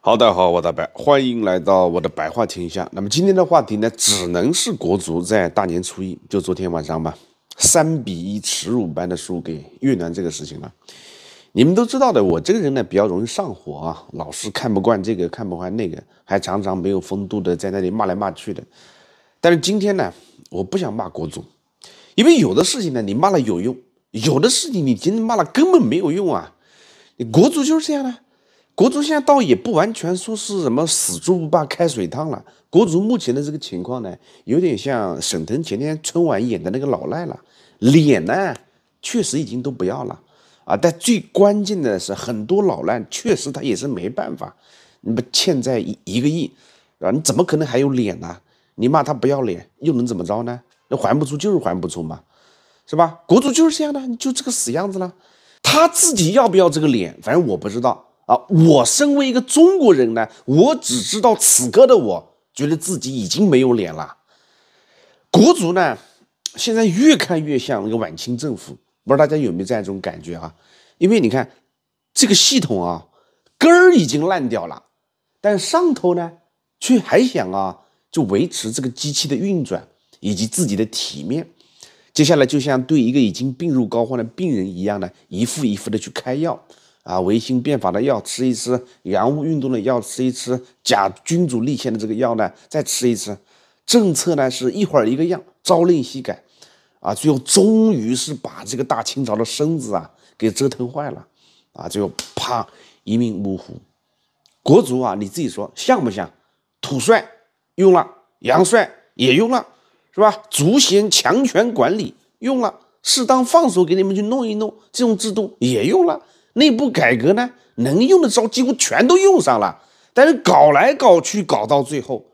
好的，大家好，我大白欢迎来到我的白话天下。那么今天的话题呢，只能是国足在大年初一，就昨天晚上吧，三比一耻辱般的输给越南这个事情了。你们都知道的，我这个人呢比较容易上火啊，老是看不惯这个，看不惯那个，还常常没有风度的在那里骂来骂去的。但是今天呢，我不想骂国足，因为有的事情呢，你骂了有用；有的事情你今天骂了根本没有用啊。你国足就是这样的。国足现在倒也不完全说是什么死猪不怕开水烫了。国足目前的这个情况呢，有点像沈腾前天春晚演的那个老赖了。脸呢，确实已经都不要了啊！但最关键的是，很多老赖确实他也是没办法，你不欠债一一个亿啊，你怎么可能还有脸呢？你骂他不要脸，又能怎么着呢？那还不出就是还不出嘛，是吧？国足就是这样的，你就这个死样子了。他自己要不要这个脸，反正我不知道。啊，我身为一个中国人呢，我只知道此刻的我觉得自己已经没有脸了。国足呢，现在越看越像那个晚清政府，不知道大家有没有这样一种感觉啊？因为你看这个系统啊，根儿已经烂掉了，但上头呢却还想啊，就维持这个机器的运转以及自己的体面。接下来就像对一个已经病入膏肓的病人一样呢，一副一副的去开药。啊，维新变法的药吃一吃，洋务运动的药吃一吃，假君主立宪的这个药呢，再吃一吃，政策呢是一会儿一个样，朝令夕改，啊，最后终于是把这个大清朝的身子啊给折腾坏了，啊，最后啪一命呜呼，国足啊，你自己说像不像？土帅用了，洋帅也用了，是吧？足协强权管理用了，适当放手给你们去弄一弄，这种制度也用了。内部改革呢，能用的招几乎全都用上了，但是搞来搞去搞到最后，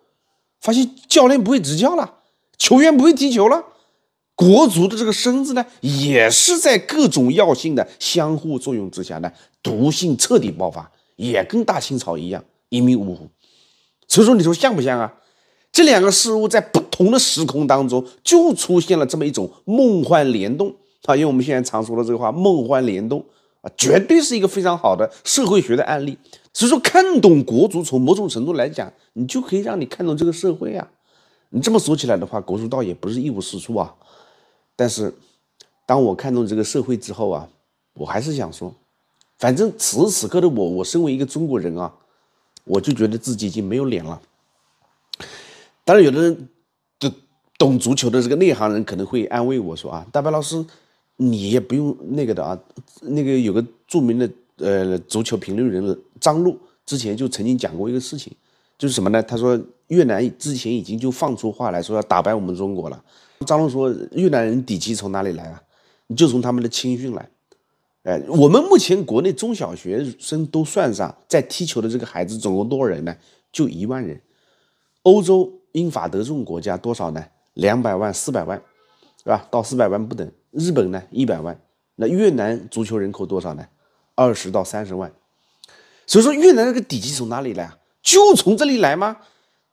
发现教练不会执教了，球员不会踢球了，国足的这个身子呢，也是在各种药性的相互作用之下呢，毒性彻底爆发，也跟大青草一样一命呜呼。所以说，你说像不像啊？这两个事物在不同的时空当中，就出现了这么一种梦幻联动啊，因为我们现在常说的这个话“梦幻联动”。绝对是一个非常好的社会学的案例，所以说看懂国足，从某种程度来讲，你就可以让你看懂这个社会啊。你这么说起来的话，国足倒也不是一无是处啊。但是，当我看懂这个社会之后啊，我还是想说，反正此时此刻的我，我身为一个中国人啊，我就觉得自己已经没有脸了。当然，有的人，懂懂足球的这个内行人可能会安慰我说啊，大白老师。你也不用那个的啊，那个有个著名的呃足球评论人张路之前就曾经讲过一个事情，就是什么呢？他说越南之前已经就放出话来说要打败我们中国了。张璐说越南人底气从哪里来啊？你就从他们的青训来。哎，我们目前国内中小学生都算上在踢球的这个孩子总共多少人呢？就一万人。欧洲英法德这种国家多少呢？两百万四百万，是吧？到四百万不等。日本呢一百万，那越南足球人口多少呢？二十到三十万，所以说越南这个底气从哪里来啊？就从这里来吗？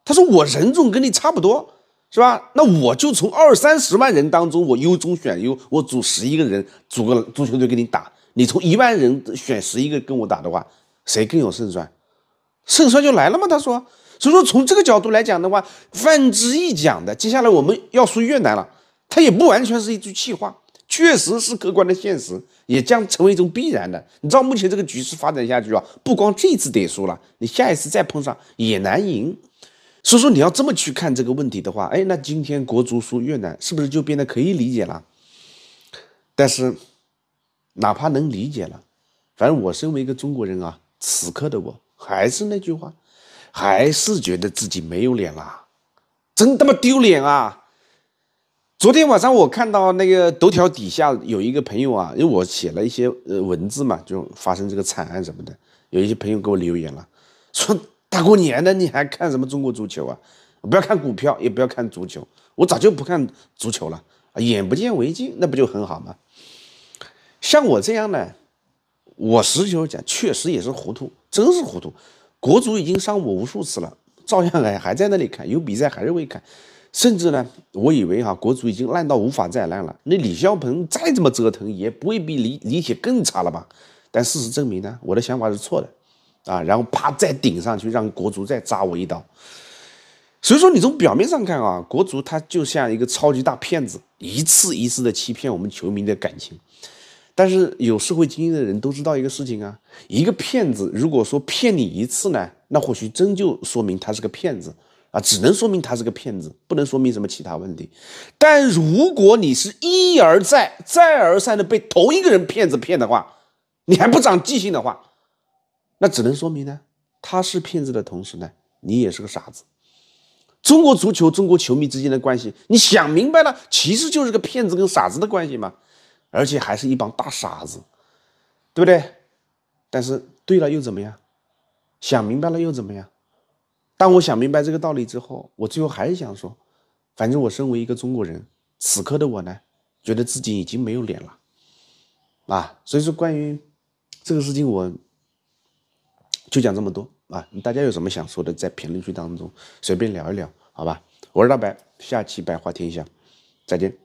他说我人种跟你差不多，是吧？那我就从二三十万人当中，我优中选优，我组十一个人组个足球队跟你打。你从一万人选十一个跟我打的话，谁更有胜算？胜算就来了吗？他说，所以说从这个角度来讲的话，范志毅讲的，接下来我们要说越南了，他也不完全是一句气话。确实是客观的现实，也将成为一种必然的。你知道目前这个局势发展下去啊，不光这次得输了，你下一次再碰上也难赢。所以说你要这么去看这个问题的话，哎，那今天国足输越南是不是就变得可以理解了？但是哪怕能理解了，反正我身为一个中国人啊，此刻的我还是那句话，还是觉得自己没有脸啦，真他妈丢脸啊！昨天晚上我看到那个头条底下有一个朋友啊，因为我写了一些呃文字嘛，就发生这个惨案什么的，有一些朋友给我留言了，说大过年的你还看什么中国足球啊？不要看股票，也不要看足球，我早就不看足球了眼不见为净，那不就很好吗？像我这样呢，我实际讲，确实也是糊涂，真是糊涂。国足已经伤我无数次了，照样还还在那里看，有比赛还是会看。甚至呢，我以为哈国足已经烂到无法再烂了，那李霄鹏再怎么折腾也不会比李李铁更差了吧？但事实证明呢，我的想法是错的，啊，然后啪再顶上去，让国足再扎我一刀。所以说，你从表面上看啊，国足他就像一个超级大骗子，一次一次的欺骗我们球迷的感情。但是有社会经验的人都知道一个事情啊，一个骗子如果说骗你一次呢，那或许真就说明他是个骗子。啊，只能说明他是个骗子，不能说明什么其他问题。但如果你是一而再、再而三的被同一个人骗子骗的话，你还不长记性的话，那只能说明呢，他是骗子的同时呢，你也是个傻子。中国足球、中国球迷之间的关系，你想明白了，其实就是个骗子跟傻子的关系嘛，而且还是一帮大傻子，对不对？但是对了又怎么样？想明白了又怎么样？当我想明白这个道理之后，我最后还是想说，反正我身为一个中国人，此刻的我呢，觉得自己已经没有脸了，啊，所以说关于这个事情，我就讲这么多啊。大家有什么想说的，在评论区当中随便聊一聊，好吧？我是大白，下期白话天下，再见。